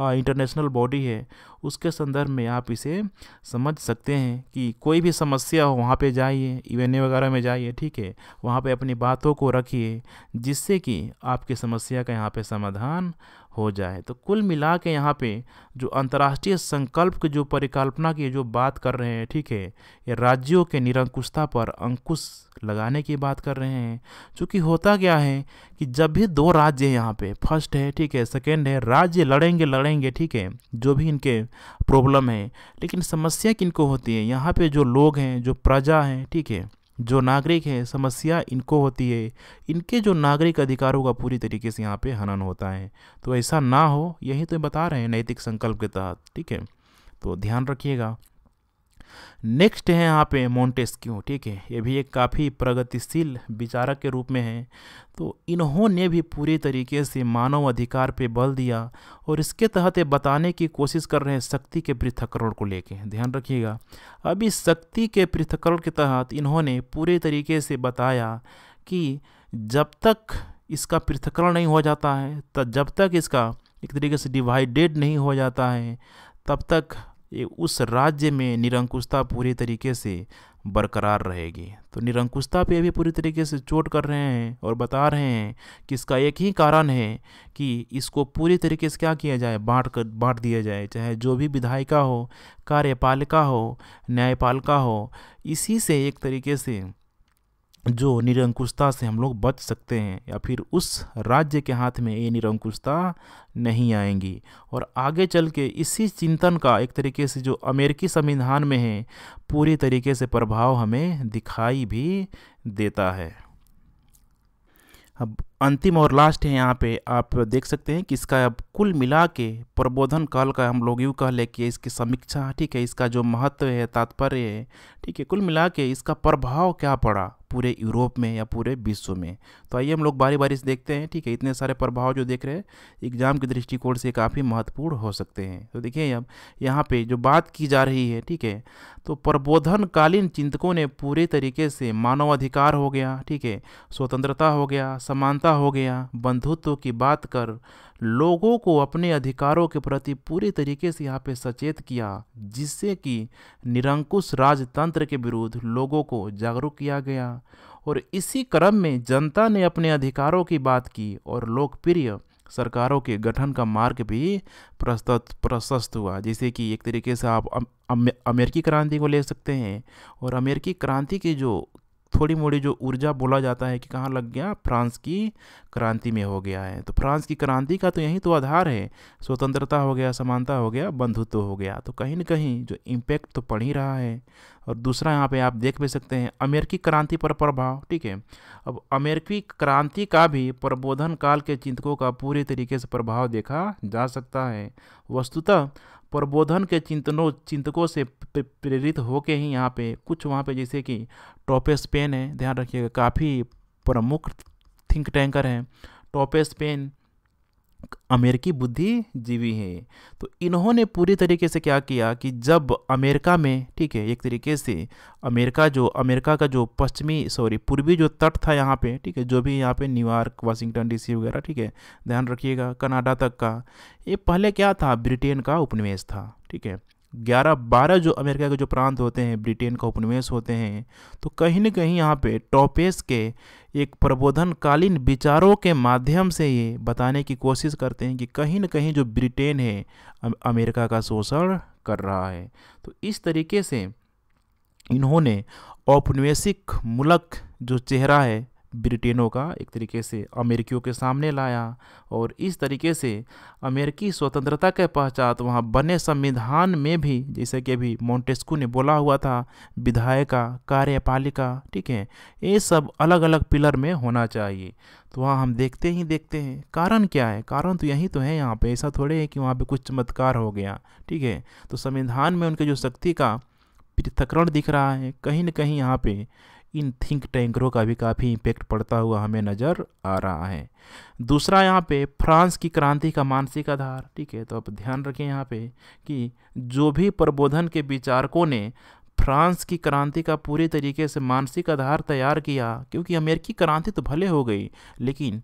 इंटरनेशनल बॉडी है उसके संदर्भ में आप इसे समझ सकते हैं कि कोई भी समस्या हो वहाँ पे जाइए ई वगैरह में जाइए ठीक है वहाँ पे अपनी बातों को रखिए जिससे कि आपकी समस्या का यहाँ पे समाधान हो जाए तो कुल मिला के यहाँ पे जो अंतर्राष्ट्रीय संकल्प की जो परिकल्पना की जो बात कर रहे हैं ठीक है ये राज्यों के निरंकुशता पर अंकुश लगाने की बात कर रहे हैं चूँकि होता क्या है कि जब भी दो राज्य यहाँ पे फर्स्ट है ठीक है सेकेंड है राज्य लड़ेंगे लड़ेंगे ठीक है जो भी इनके प्रॉब्लम है लेकिन समस्या किनको होती है यहाँ पे जो लोग हैं जो प्रजा हैं ठीक है जो नागरिक हैं समस्या इनको होती है इनके जो नागरिक अधिकारों का पूरी तरीके से यहाँ पे हनन होता है तो ऐसा ना हो यही तो बता रहे हैं नैतिक संकल्प के तहत ठीक है तो ध्यान रखिएगा नेक्स्ट है यहाँ पे मोन्टेस्क्यू ठीक है ये भी एक काफ़ी प्रगतिशील विचारक के रूप में है तो इन्होंने भी पूरे तरीके से मानव अधिकार पे बल दिया और इसके तहत ये बताने की कोशिश कर रहे हैं शक्ति के पृथकरण को लेके ध्यान रखिएगा अभी शक्ति के पृथकरण के तहत इन्होंने पूरे तरीके से बताया कि जब तक इसका पृथकरण नहीं हो जाता है तब जब तक इसका एक तरीके से डिवाइडेड नहीं हो जाता है तब तक उस राज्य में निरंकुशता पूरी तरीके से बरकरार रहेगी तो निरंकुशता पे भी पूरी तरीके से चोट कर रहे हैं और बता रहे हैं कि इसका एक ही कारण है कि इसको पूरी तरीके से क्या किया जाए बांट कर बांट दिया जाए चाहे जो भी विधायिका हो कार्यपालिका हो न्यायपालिका हो इसी से एक तरीके से जो निरंकुशता से हम लोग बच सकते हैं या फिर उस राज्य के हाथ में ये निरंकुशता नहीं आएंगी और आगे चल के इसी चिंतन का एक तरीके से जो अमेरिकी संविधान में है पूरी तरीके से प्रभाव हमें दिखाई भी देता है अब अंतिम और लास्ट है यहाँ पे आप देख सकते हैं कि इसका अब कुल मिला के प्रबोधन काल का हम लोग यूँ कह ले कि इसकी समीक्षा ठीक है इसका जो महत्व है तात्पर्य है ठीक है कुल मिला के इसका प्रभाव क्या पड़ा पूरे यूरोप में या पूरे विश्व में तो आइए हम लोग बारी बारी से देखते हैं ठीक है इतने सारे प्रभाव जो देख रहे हैं एग्ज़ाम के दृष्टिकोण से काफ़ी महत्वपूर्ण हो सकते हैं तो देखिए अब यहाँ पे जो बात की जा रही है ठीक है तो प्रबोधनकालीन चिंतकों ने पूरे तरीके से मानवाधिकार हो गया ठीक है स्वतंत्रता हो गया समानता हो गया बंधुत्व की बात कर लोगों को अपने अधिकारों के प्रति पूरी तरीके से यहाँ पे सचेत किया जिससे कि निरंकुश राजतंत्र के विरुद्ध लोगों को जागरूक किया गया और इसी क्रम में जनता ने अपने अधिकारों की बात की और लोकप्रिय सरकारों के गठन का मार्ग भी प्रस्तुत प्रशस्त हुआ जैसे कि एक तरीके से आप अमेरिकी क्रांति को ले सकते हैं और अमेरिकी क्रांति की जो थोड़ी मोड़ी जो ऊर्जा बोला जाता है कि कहाँ लग गया फ्रांस की क्रांति में हो गया है तो फ्रांस की क्रांति का तो यही तो आधार है स्वतंत्रता हो गया समानता हो गया बंधुत्व हो गया तो कहीं ना कहीं जो इम्पैक्ट तो पड़ ही रहा है और दूसरा यहाँ पे आप देख भी सकते हैं अमेरिकी क्रांति पर प्रभाव ठीक है अब अमेरिकी क्रांति का भी प्रबोधन काल के चिंतकों का पूरी तरीके से प्रभाव देखा जा सकता है वस्तुतः प्रबोधन के चिंतनों चिंतकों से प्रेरित होकर ही यहाँ पे कुछ वहाँ पे जैसे कि टॉपेस पेन है ध्यान रखिएगा काफ़ी प्रमुख थिंक टैंकर हैं टॉपेस पेन अमेरिकी बुद्धिजीवी हैं तो इन्होंने पूरी तरीके से क्या किया कि जब अमेरिका में ठीक है एक तरीके से अमेरिका जो अमेरिका का जो पश्चिमी सॉरी पूर्वी जो तट था यहाँ पे ठीक है जो भी यहाँ पे न्यूयॉर्क वाशिंगटन डीसी वगैरह ठीक है ध्यान रखिएगा कनाडा तक का ये पहले क्या था ब्रिटेन का उपनिवेश था ठीक है ग्यारह बारह जो अमेरिका के जो प्रांत होते हैं ब्रिटेन का उपनिवेश होते हैं तो कहीं ना कहीं यहाँ पे टॉपेस के एक प्रबोधनकालीन विचारों के माध्यम से ये बताने की कोशिश करते हैं कि कहीं ना कहीं जो ब्रिटेन है अमेरिका का शोषण कर रहा है तो इस तरीके से इन्होंने औपनिवेशिक मूलक जो चेहरा है ब्रिटेनों का एक तरीके से अमेरिकियों के सामने लाया और इस तरीके से अमेरिकी स्वतंत्रता के पश्चात वहाँ बने संविधान में भी जैसे कि अभी मोन्टेस्कू ने बोला हुआ था विधायिका कार्यपालिका ठीक है ये सब अलग अलग पिलर में होना चाहिए तो वहाँ हम देखते ही देखते हैं कारण क्या है कारण तो यही तो है यहाँ पर ऐसा थोड़े है कि वहाँ पर कुछ चमत्कार हो गया ठीक है तो संविधान में उनके जो शक्ति का पृथकरण दिख रहा है कहीं ना कहीं यहाँ पर इन थिंक टैंकरों का भी काफ़ी इम्पेक्ट पड़ता हुआ हमें नज़र आ रहा है दूसरा यहाँ पे फ्रांस की क्रांति का मानसिक आधार ठीक है तो आप ध्यान रखें यहाँ पे कि जो भी प्रबोधन के विचारकों ने फ्रांस की क्रांति का पूरी तरीके से मानसिक आधार तैयार किया क्योंकि अमेरिकी क्रांति तो भले हो गई लेकिन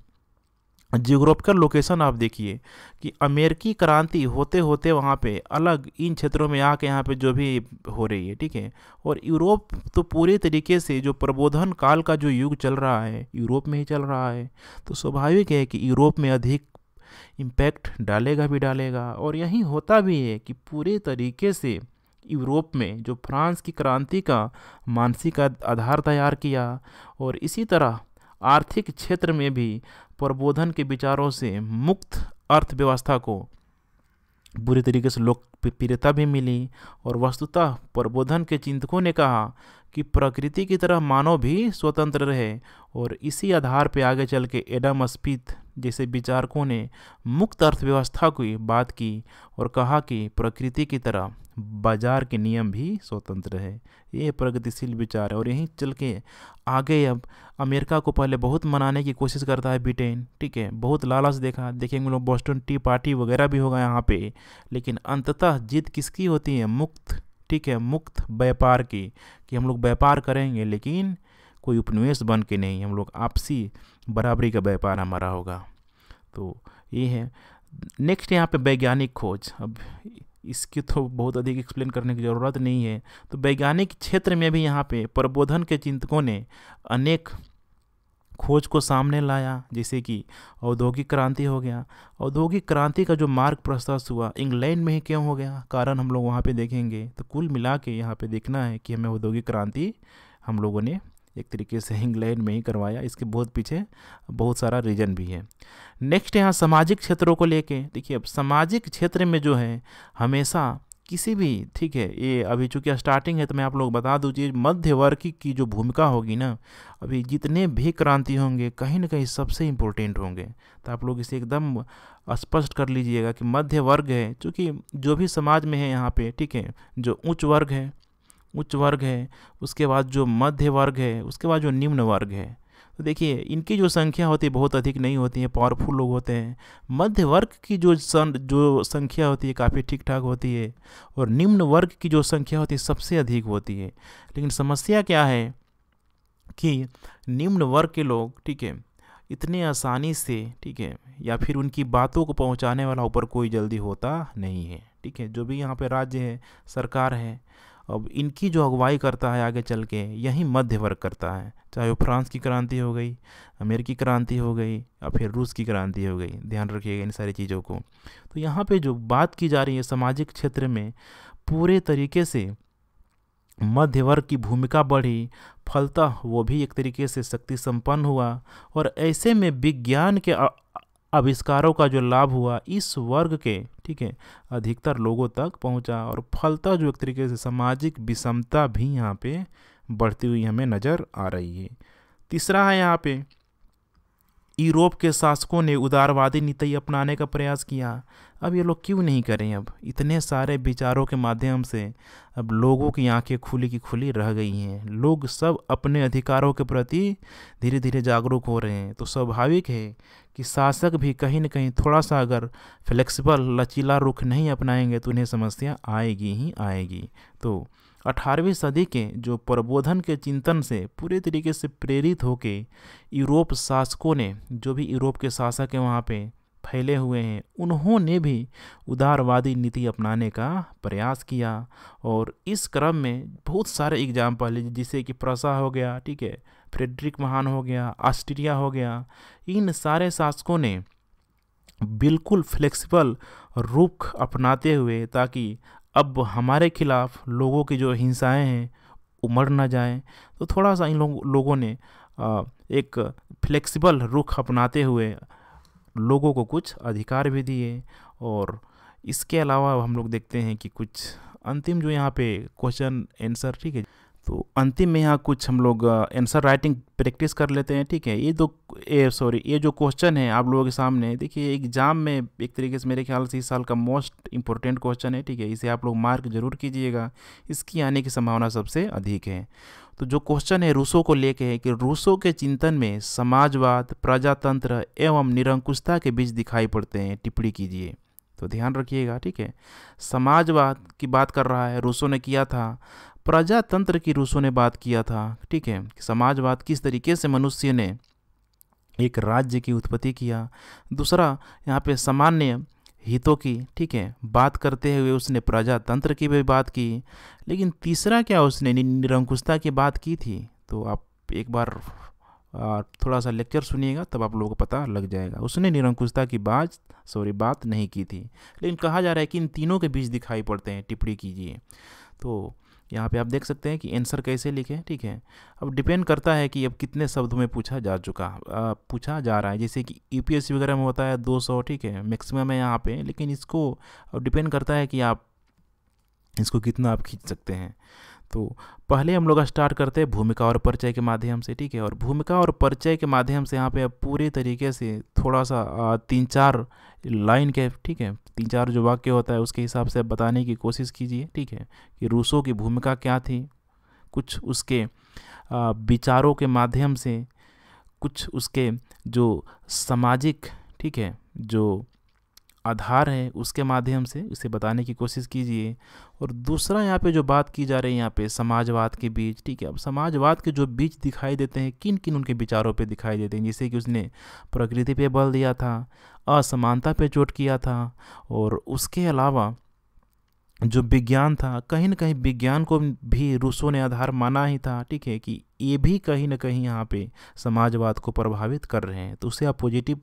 जियोग्राफिकल लोकेशन आप देखिए कि अमेरिकी क्रांति होते होते वहाँ पे अलग इन क्षेत्रों में आके यहाँ पे जो भी हो रही है ठीक है और यूरोप तो पूरे तरीके से जो प्रबोधन काल का जो युग चल रहा है यूरोप में ही चल रहा है तो स्वाभाविक है कि यूरोप में अधिक इम्पैक्ट डालेगा भी डालेगा और यही होता भी है कि पूरे तरीके से यूरोप में जो फ्रांस की क्रांति का मानसिक आधार तैयार किया और इसी तरह आर्थिक क्षेत्र में भी प्रबोधन के विचारों से मुक्त अर्थव्यवस्था को बुरी तरीके से लोकप्रियता भी मिली और वस्तुतः प्रबोधन के चिंतकों ने कहा कि प्रकृति की तरह मानव भी स्वतंत्र रहे और इसी आधार पर आगे चल के एडम स्पिथ जैसे विचारकों ने मुक्त अर्थव्यवस्था की बात की और कहा कि प्रकृति की तरह बाजार के नियम भी स्वतंत्र है ये प्रगतिशील विचार है और यहीं चल के आगे अब अमेरिका को पहले बहुत मनाने की कोशिश करता है ब्रिटेन ठीक है बहुत लालच देखा देखेंगे लोग बॉस्टन टी पार्टी वगैरह भी होगा यहाँ पे लेकिन अंततः जीत किसकी होती है मुक्त ठीक है मुक्त व्यापार की कि हम लोग व्यापार करेंगे लेकिन कोई उपनिवेश बन के नहीं हम लोग आपसी बराबरी का व्यापार हमारा होगा तो ये है नेक्स्ट यहाँ पे वैज्ञानिक खोज अब इसकी तो बहुत अधिक एक्सप्लेन करने की ज़रूरत नहीं है तो वैज्ञानिक क्षेत्र में भी यहाँ पे प्रबोधन के चिंतकों ने अनेक खोज को सामने लाया जैसे कि औद्योगिक क्रांति हो गया औद्योगिक क्रांति का जो मार्ग प्रशस्त हुआ इंग्लैंड में ही क्यों हो गया कारण हम लोग वहाँ पे देखेंगे तो कुल मिला के यहाँ पे देखना है कि हमें औद्योगिक क्रांति हम लोगों ने एक तरीके से इंग्लैंड में ही करवाया इसके बहुत पीछे बहुत सारा रीज़न भी है नेक्स्ट यहाँ सामाजिक क्षेत्रों को लेके देखिए अब सामाजिक क्षेत्र में जो है हमेशा किसी भी ठीक है ये अभी चूँकि स्टार्टिंग है तो मैं आप लोग बता दूँ जी मध्य वर्ग की जो भूमिका होगी ना अभी जितने भी क्रांति होंगे कहीं ना कहीं सबसे इम्पोर्टेंट होंगे तो आप लोग इसे एकदम स्पष्ट कर लीजिएगा कि मध्य वर्ग है चूँकि जो भी समाज में है यहाँ पे ठीक है जो उच्च वर्ग है उच्च वर्ग है उसके बाद जो मध्य वर्ग है उसके बाद जो निम्न वर्ग है तो देखिए इनकी जो संख्या होती है बहुत अधिक नहीं होती है पावरफुल लोग होते हैं मध्य वर्ग की जो सं जो संख्या होती है काफ़ी ठीक ठाक होती है और निम्न वर्ग की जो संख्या होती है सबसे अधिक होती है लेकिन समस्या क्या है कि निम्न वर्ग के लोग ठीक है इतने आसानी से ठीक है या फिर उनकी बातों को पहुंचाने वाला ऊपर कोई जल्दी होता नहीं है ठीक है जो भी यहाँ पे राज्य है सरकार है अब इनकी जो अगुवाई करता है आगे चल के यही मध्य वर्ग करता है चाहे वो फ्रांस की क्रांति हो गई अमेरिकी क्रांति हो गई या फिर रूस की क्रांति हो गई ध्यान रखिएगा इन सारी चीज़ों को तो यहाँ पे जो बात की जा रही है सामाजिक क्षेत्र में पूरे तरीके से मध्य वर्ग की भूमिका बढ़ी फलतः वो भी एक तरीके से शक्ति संपन्न हुआ और ऐसे में विज्ञान के आविष्कारों का जो लाभ हुआ इस वर्ग के ठीक है अधिकतर लोगों तक पहुंचा और फलता जो एक तरीके से सामाजिक विषमता भी यहाँ पे बढ़ती हुई हमें नज़र आ रही है तीसरा है यहाँ पे यूरोप के शासकों ने उदारवादी नीति अपनाने का प्रयास किया अब ये लोग क्यों नहीं करें अब इतने सारे विचारों के माध्यम से अब लोगों की आंखें खुली की खुली रह गई हैं लोग सब अपने अधिकारों के प्रति धीरे धीरे जागरूक हो रहे हैं तो स्वाभाविक है कि शासक भी कहीं ना कहीं थोड़ा सा अगर फ्लेक्सिबल लचीला रुख नहीं अपनाएंगे तो उन्हें समस्या आएगी ही आएगी तो अठारहवीं सदी के जो प्रबोधन के चिंतन से पूरे तरीके से प्रेरित होके यूरोप शासकों ने जो भी यूरोप के शासक हैं वहाँ पे फैले हुए हैं उन्होंने भी उदारवादी नीति अपनाने का प्रयास किया और इस क्रम में बहुत सारे एग्जाम्पल पहले जैसे कि प्रसा हो गया ठीक है फ्रेडरिक महान हो गया ऑस्ट्रिया हो गया इन सारे शासकों ने बिल्कुल फ्लेक्सिबल रुख अपनाते हुए ताकि अब हमारे खिलाफ़ लोगों की जो हिंसाएं हैं उमड़ ना जाएं तो थोड़ा सा इन लोग, लोगों ने एक फ्लेक्सिबल रुख अपनाते हुए लोगों को कुछ अधिकार भी दिए और इसके अलावा हम लोग देखते हैं कि कुछ अंतिम जो यहाँ पे क्वेश्चन आंसर ठीक है तो अंतिम में यहाँ कुछ हम लोग आंसर राइटिंग प्रैक्टिस कर लेते हैं ठीक है ये दो ए सॉरी ये जो क्वेश्चन है आप लोगों के सामने देखिए एग्जाम में एक तरीके से मेरे ख्याल से इस साल का मोस्ट इम्पोर्टेंट क्वेश्चन है ठीक है इसे आप लोग मार्क जरूर कीजिएगा इसकी आने की संभावना सबसे अधिक है तो जो क्वेश्चन है रूसो को लेके है कि रूसो के चिंतन में समाजवाद प्रजातंत्र एवं निरंकुशता के बीच दिखाई पड़ते हैं टिप्पणी कीजिए तो ध्यान रखिएगा ठीक है समाजवाद की बात कर रहा है रूसो ने किया था प्रजातंत्र की रूसो ने बात किया था ठीक है कि समाजवाद किस तरीके से मनुष्य ने एक राज्य की उत्पत्ति किया दूसरा यहाँ पे सामान्य हितों की ठीक है बात करते हुए उसने प्रजातंत्र की भी बात की लेकिन तीसरा क्या उसने निरंकुशता की बात की थी तो आप एक बार थोड़ा सा लेक्चर सुनिएगा तब आप लोगों को पता लग जाएगा उसने निरंकुशता की बात सॉरी बात नहीं की थी लेकिन कहा जा रहा है कि इन तीनों के बीच दिखाई पड़ते हैं टिप्पणी कीजिए तो यहाँ पे आप देख सकते हैं कि आंसर कैसे लिखें ठीक है अब डिपेंड करता है कि अब कितने शब्दों में पूछा जा चुका आ, पूछा जा रहा है जैसे कि यूपीएससी वगैरह में होता है 200 ठीक है मैक्सिमम है यहाँ पे लेकिन इसको अब डिपेंड करता है कि आप इसको कितना आप खींच सकते हैं तो पहले हम लोग स्टार्ट करते हैं भूमिका और परिचय के माध्यम से ठीक है और भूमिका और परिचय के माध्यम से यहाँ पे पूरे तरीके से थोड़ा सा तीन चार लाइन के ठीक है तीन चार जो वाक्य होता है उसके हिसाब से बताने की कोशिश कीजिए ठीक है कि रूसों की भूमिका क्या थी कुछ उसके विचारों के माध्यम से कुछ उसके जो सामाजिक ठीक है जो आधार है उसके माध्यम से उसे बताने की कोशिश कीजिए और दूसरा यहाँ पे जो बात की जा रही है यहाँ पे समाजवाद के बीच ठीक है अब समाजवाद के जो बीच दिखाई देते हैं किन किन उनके विचारों पे दिखाई देते हैं जैसे कि उसने प्रकृति पे बल दिया था असमानता पे चोट किया था और उसके अलावा जो विज्ञान था कहीं ना कहीं विज्ञान को भी रूसों ने आधार माना ही था ठीक है कि ये भी कहीं ना कहीं यहाँ पे समाजवाद को प्रभावित कर रहे हैं तो उसे आप पॉजिटिव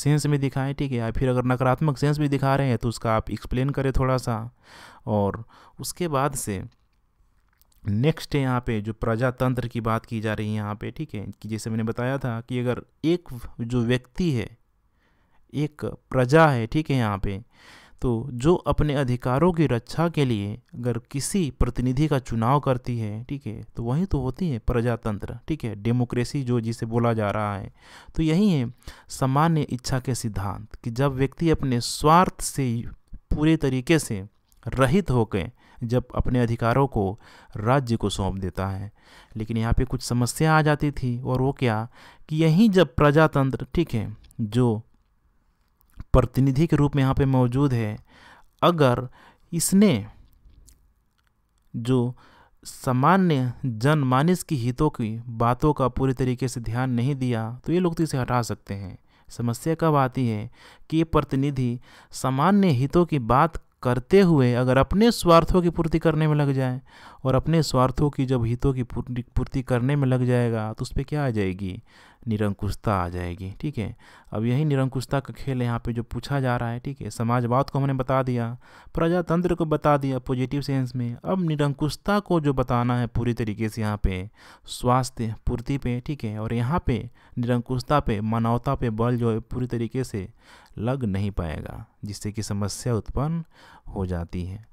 सेंस में दिखाएं ठीक है या फिर अगर नकारात्मक सेंस भी दिखा रहे हैं तो उसका आप एक्सप्लेन करें थोड़ा सा और उसके बाद से नेक्स्ट है यहाँ पे जो प्रजातंत्र की बात की जा रही है यहाँ पे ठीक है कि जैसे मैंने बताया था कि अगर एक जो व्यक्ति है एक प्रजा है ठीक है यहाँ पे तो जो अपने अधिकारों की रक्षा के लिए अगर किसी प्रतिनिधि का चुनाव करती है ठीक है तो वही तो होती है प्रजातंत्र ठीक है डेमोक्रेसी जो जिसे बोला जा रहा है तो यही है सामान्य इच्छा के सिद्धांत कि जब व्यक्ति अपने स्वार्थ से पूरे तरीके से रहित होकर जब अपने अधिकारों को राज्य को सौंप देता है लेकिन यहाँ पे कुछ समस्या आ जाती थी और वो क्या कि यहीं जब प्रजातंत्र ठीक है जो प्रतिनिधि के रूप में यहाँ पे मौजूद है अगर इसने जो सामान्य जनमानस की हितों की बातों का पूरी तरीके से ध्यान नहीं दिया तो ये लोग तो इसे हटा सकते हैं समस्या कब आती है कि ये प्रतिनिधि सामान्य हितों की बात करते हुए अगर अपने स्वार्थों की पूर्ति करने में लग जाए और अपने स्वार्थों की जब हितों की पूर्ति करने में लग जाएगा तो उस पर क्या आ जाएगी निरंकुशता आ जाएगी ठीक है अब यही निरंकुशता का खेल यहाँ पे जो पूछा जा रहा है ठीक है समाजवाद को हमने बता दिया प्रजातंत्र को बता दिया पॉजिटिव सेंस में अब निरंकुशता को जो बताना है पूरी तरीके से यहाँ पे स्वास्थ्य पूर्ति पे ठीक है और यहाँ पे निरंकुशता पे मानवता पे बल जो है पूरी तरीके से लग नहीं पाएगा जिससे कि समस्या उत्पन्न हो जाती है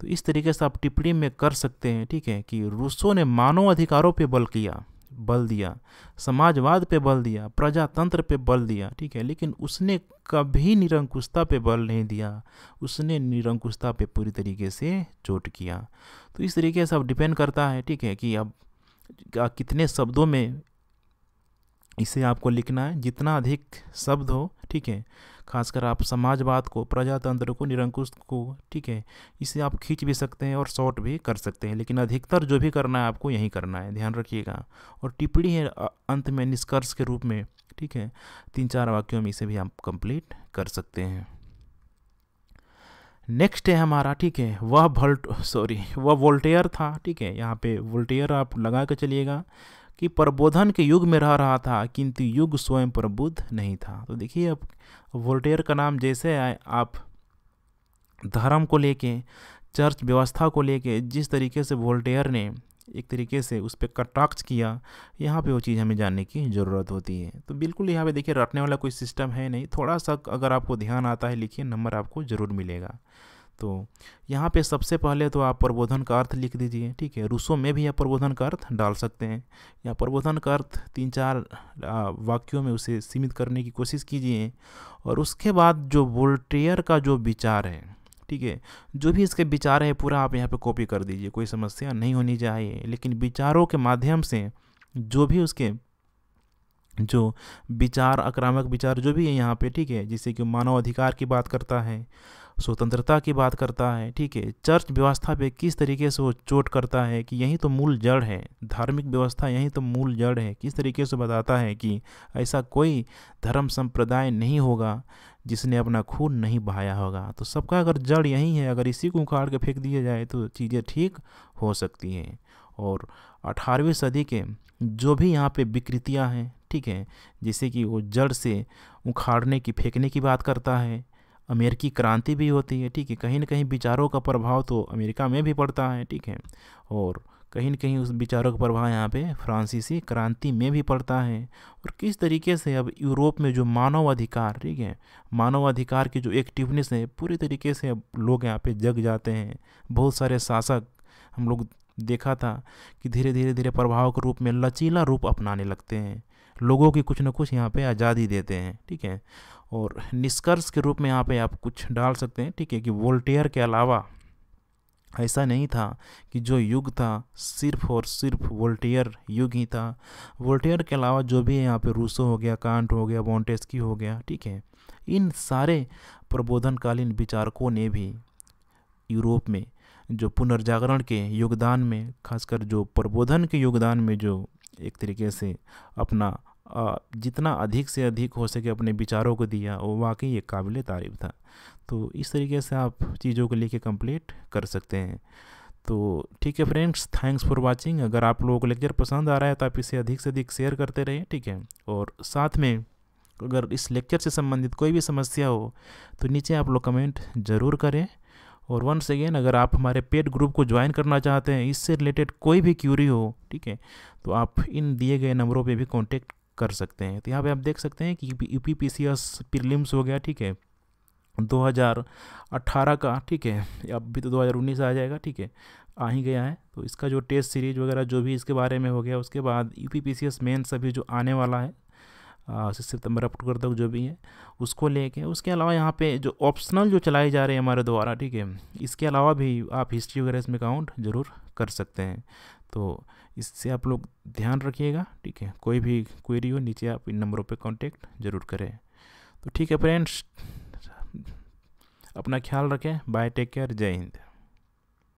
तो इस तरीके से आप टिप्पणी में कर सकते हैं ठीक है कि रूसों ने मानव अधिकारों पर बल किया बल दिया समाजवाद पे बल दिया प्रजातंत्र पे बल दिया ठीक है लेकिन उसने कभी निरंकुशता पे बल नहीं दिया उसने निरंकुशता पे पूरी तरीके से चोट किया तो इस तरीके से अब डिपेंड करता है ठीक है कि अब कितने शब्दों में इसे आपको लिखना है जितना अधिक शब्द हो ठीक है खासकर आप समाजवाद को प्रजातंत्र को निरंकुश को ठीक है इसे आप खींच भी सकते हैं और शॉर्ट भी कर सकते हैं लेकिन अधिकतर जो भी करना है आपको यही करना है ध्यान रखिएगा और टिप्पणी है अंत में निष्कर्ष के रूप में ठीक है तीन चार वाक्यों में इसे भी आप कंप्लीट कर सकते हैं नेक्स्ट है हमारा ठीक है वह वोल्ट सॉरी वह वोल्टेयर था ठीक है यहाँ पे वोल्टेयर आप लगा कर चलिएगा कि प्रबोधन के युग में रह रहा था किंतु युग स्वयं प्रबुद्ध नहीं था तो देखिए अब वोल्टेयर का नाम जैसे आए आप धर्म को लेके चर्च व्यवस्था को लेके जिस तरीके से वोल्टेयर ने एक तरीके से उस पर कटाक्ष किया यहाँ पे वो चीज़ हमें जानने की ज़रूरत होती है तो बिल्कुल यहाँ पे देखिए रटने वाला कोई सिस्टम है नहीं थोड़ा सा अगर आपको ध्यान आता है लिखिए नंबर आपको ज़रूर मिलेगा तो यहाँ पे सबसे पहले तो आप प्रबोधन का अर्थ लिख दीजिए ठीक है रूसों में भी आप प्रबोधन का अर्थ डाल सकते हैं या प्रबोधन का अर्थ तीन चार वाक्यों में उसे सीमित करने की कोशिश कीजिए और उसके बाद जो वोल्टेयर का जो विचार है ठीक है जो भी इसके विचार है पूरा आप यहाँ पे कॉपी कर दीजिए कोई समस्या नहीं होनी चाहिए लेकिन विचारों के माध्यम से जो भी उसके जो विचार आक्रामक विचार जो भी है यहाँ पे ठीक है जैसे कि मानव अधिकार की बात करता है स्वतंत्रता की बात करता है ठीक है चर्च व्यवस्था पे किस तरीके से वो चोट करता है कि यही तो मूल जड़ है धार्मिक व्यवस्था यही तो मूल जड़ है किस तरीके से बताता है कि ऐसा कोई धर्म संप्रदाय नहीं होगा जिसने अपना खून नहीं बहाया होगा तो सबका अगर जड़ यही है अगर इसी को उखाड़ के फेंक दिया जाए तो चीज़ें ठीक हो सकती हैं और अठारहवीं सदी के जो भी यहाँ पे विकृतियाँ हैं ठीक है जैसे कि वो जड़ से उखाड़ने की फेंकने की बात करता है अमेरिकी क्रांति भी होती है ठीक है कहीं ना कहीं विचारों का प्रभाव तो अमेरिका में भी पड़ता है ठीक है और कहीं ना कहीं उस विचारों का प्रभाव यहाँ पे फ्रांसीसी क्रांति में भी पड़ता है और किस तरीके से अब यूरोप में जो मानव अधिकार ठीक है मानव अधिकार की जो एक्टिवनेस है पूरी तरीके से अब लोग यहाँ पे जग जाते हैं बहुत सारे शासक हम लोग देखा था कि धीरे धीरे धीरे प्रभाव के रूप में लचीला रूप अपनाने लगते हैं लोगों की कुछ ना कुछ यहाँ पे आज़ादी देते हैं ठीक है और निष्कर्ष के रूप में यहाँ पे आप कुछ डाल सकते हैं ठीक है कि वोल्टेयर के अलावा ऐसा नहीं था कि जो युग था सिर्फ और सिर्फ वोल्टेयर युग ही था वोल्टेयर के अलावा जो भी है यहाँ पे रूसो हो गया कांट हो गया बॉन्टेस्की हो गया ठीक है इन सारे प्रबोधनकालीन विचारकों ने भी यूरोप में जो पुनर्जागरण के योगदान में खासकर जो प्रबोधन के योगदान में जो एक तरीके से अपना जितना अधिक से अधिक हो सके अपने विचारों को दिया वो वाकई एक काबिल तारीफ था तो इस तरीके से आप चीज़ों को लेके कंप्लीट कर सकते हैं तो ठीक है फ्रेंड्स थैंक्स फॉर वाचिंग अगर आप लोगों को लेक्चर पसंद आ रहा है तो आप इसे अधिक से अधिक शेयर करते रहें ठीक है और साथ में अगर इस लेक्चर से संबंधित कोई भी समस्या हो तो नीचे आप लोग कमेंट ज़रूर करें और वंस अगेन अगर आप हमारे पेड ग्रुप को ज्वाइन करना चाहते हैं इससे रिलेटेड कोई भी क्यूरी हो ठीक है तो आप इन दिए गए नंबरों पे भी कांटेक्ट कर सकते हैं तो यहाँ पे आप देख सकते हैं कि U P P C S prelims हो गया ठीक है 2018 का ठीक है अब भी तो 2019 आ जाएगा ठीक है आ ही गया है तो इसका जो टेस्ट सीरीज वगैरह जो भी इसके बारे में हो गया उसके बाद U P P C S main सभी जो आने वाला है सितंबर अक्टूबर तक जो भी है उसको लेके उसके अलावा यहाँ पे जो ऑप्शनल जो चलाए जा रहे हैं हमारे द्वारा ठीक है इसके अलावा भी आप हिस्ट्री वगैरह इसमें काउंट ज़रूर कर सकते हैं तो इससे आप लोग ध्यान रखिएगा ठीक है कोई भी क्वेरी हो नीचे आप इन नंबरों पे कांटेक्ट जरूर करें तो ठीक है फ्रेंड्स अपना ख्याल रखें बाय टेक केयर जय हिंद